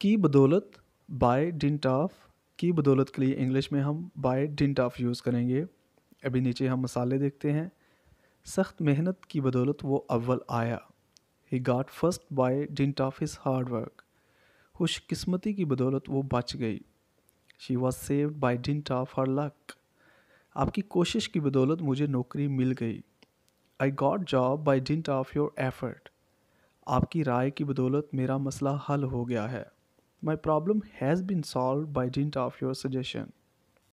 की बदौलत bye dint of की बदौलत के लिए इंग्लिश में हम बाय डिंट ऑफ यूज़ करेंगे अभी नीचे हम मसाले देखते हैं सख्त मेहनत की बदौलत वो अव्वल आया ही got first by dint of his hard work खुशकस्मती की बदौलत वो बच गई she was saved by dint of her luck आपकी कोशिश की बदौलत मुझे नौकरी मिल गई I got job by dint of your effort आपकी राय की बदौलत मेरा मसला हल हो गया है My problem has been solved by dint of your suggestion.